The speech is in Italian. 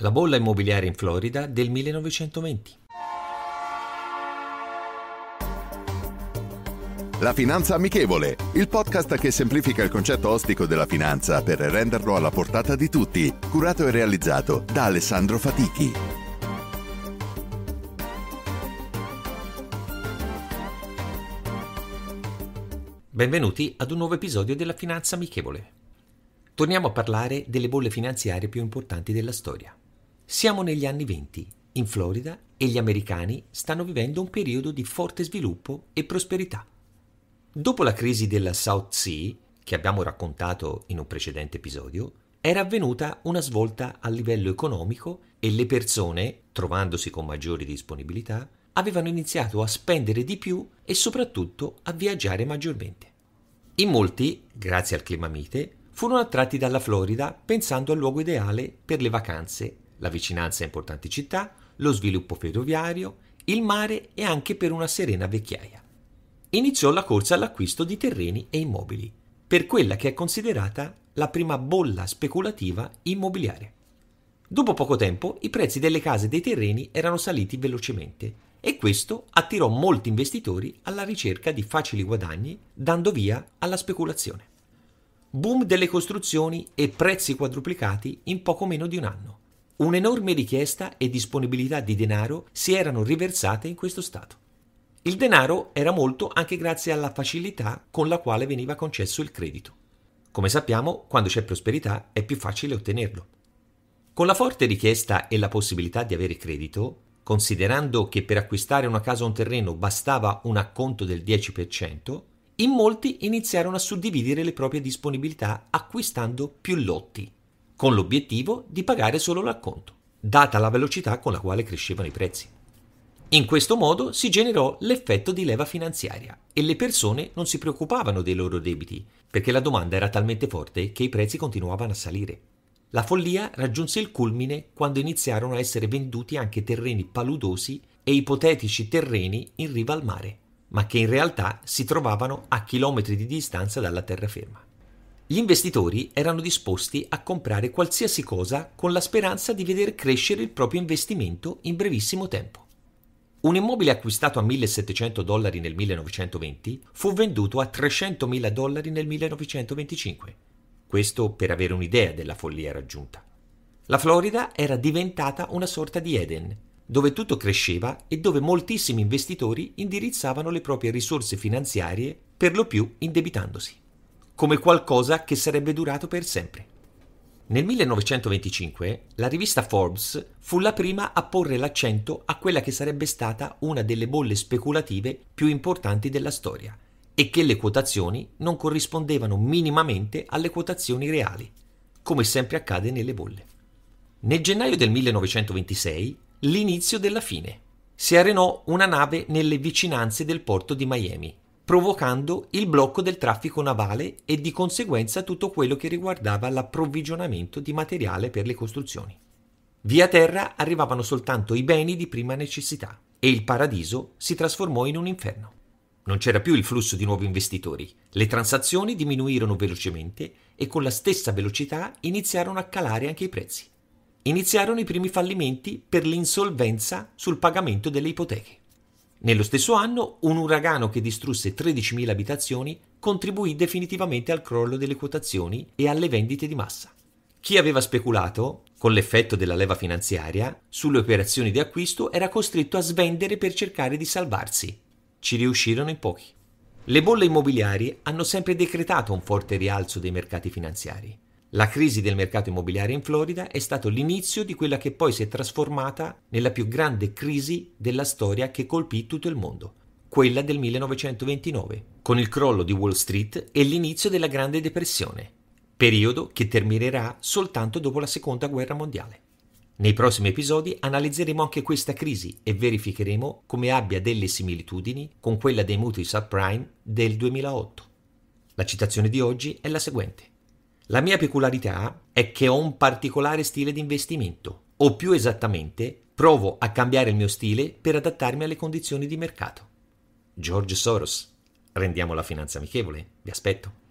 la bolla immobiliare in Florida del 1920. La Finanza Amichevole, il podcast che semplifica il concetto ostico della finanza per renderlo alla portata di tutti, curato e realizzato da Alessandro Fatichi. Benvenuti ad un nuovo episodio della Finanza Amichevole. Torniamo a parlare delle bolle finanziarie più importanti della storia. Siamo negli anni 20, in Florida, e gli americani stanno vivendo un periodo di forte sviluppo e prosperità. Dopo la crisi della South Sea, che abbiamo raccontato in un precedente episodio, era avvenuta una svolta a livello economico e le persone, trovandosi con maggiori disponibilità, avevano iniziato a spendere di più e soprattutto a viaggiare maggiormente. In molti, grazie al clima mite, furono attratti dalla Florida pensando al luogo ideale per le vacanze la vicinanza a importanti città, lo sviluppo ferroviario, il mare e anche per una serena vecchiaia. Iniziò la corsa all'acquisto di terreni e immobili, per quella che è considerata la prima bolla speculativa immobiliare. Dopo poco tempo i prezzi delle case e dei terreni erano saliti velocemente e questo attirò molti investitori alla ricerca di facili guadagni dando via alla speculazione. Boom delle costruzioni e prezzi quadruplicati in poco meno di un anno. Un'enorme richiesta e disponibilità di denaro si erano riversate in questo stato. Il denaro era molto anche grazie alla facilità con la quale veniva concesso il credito. Come sappiamo, quando c'è prosperità è più facile ottenerlo. Con la forte richiesta e la possibilità di avere credito, considerando che per acquistare una casa o un terreno bastava un acconto del 10%, in molti iniziarono a suddividere le proprie disponibilità acquistando più lotti con l'obiettivo di pagare solo l'acconto, data la velocità con la quale crescevano i prezzi. In questo modo si generò l'effetto di leva finanziaria e le persone non si preoccupavano dei loro debiti, perché la domanda era talmente forte che i prezzi continuavano a salire. La follia raggiunse il culmine quando iniziarono a essere venduti anche terreni paludosi e ipotetici terreni in riva al mare, ma che in realtà si trovavano a chilometri di distanza dalla terraferma. Gli investitori erano disposti a comprare qualsiasi cosa con la speranza di veder crescere il proprio investimento in brevissimo tempo. Un immobile acquistato a 1700 dollari nel 1920 fu venduto a 300.000 dollari nel 1925. Questo per avere un'idea della follia raggiunta. La Florida era diventata una sorta di Eden, dove tutto cresceva e dove moltissimi investitori indirizzavano le proprie risorse finanziarie, per lo più indebitandosi come qualcosa che sarebbe durato per sempre. Nel 1925 la rivista Forbes fu la prima a porre l'accento a quella che sarebbe stata una delle bolle speculative più importanti della storia e che le quotazioni non corrispondevano minimamente alle quotazioni reali, come sempre accade nelle bolle. Nel gennaio del 1926 l'inizio della fine. Si arenò una nave nelle vicinanze del porto di Miami provocando il blocco del traffico navale e di conseguenza tutto quello che riguardava l'approvvigionamento di materiale per le costruzioni. Via terra arrivavano soltanto i beni di prima necessità e il paradiso si trasformò in un inferno. Non c'era più il flusso di nuovi investitori, le transazioni diminuirono velocemente e con la stessa velocità iniziarono a calare anche i prezzi. Iniziarono i primi fallimenti per l'insolvenza sul pagamento delle ipoteche. Nello stesso anno, un uragano che distrusse 13.000 abitazioni contribuì definitivamente al crollo delle quotazioni e alle vendite di massa. Chi aveva speculato, con l'effetto della leva finanziaria, sulle operazioni di acquisto era costretto a svendere per cercare di salvarsi. Ci riuscirono in pochi. Le bolle immobiliari hanno sempre decretato un forte rialzo dei mercati finanziari. La crisi del mercato immobiliare in Florida è stato l'inizio di quella che poi si è trasformata nella più grande crisi della storia che colpì tutto il mondo, quella del 1929, con il crollo di Wall Street e l'inizio della Grande Depressione, periodo che terminerà soltanto dopo la Seconda Guerra Mondiale. Nei prossimi episodi analizzeremo anche questa crisi e verificheremo come abbia delle similitudini con quella dei mutui subprime del 2008. La citazione di oggi è la seguente. La mia peculiarità è che ho un particolare stile di investimento, o più esattamente, provo a cambiare il mio stile per adattarmi alle condizioni di mercato. George Soros, rendiamo la finanza amichevole, vi aspetto.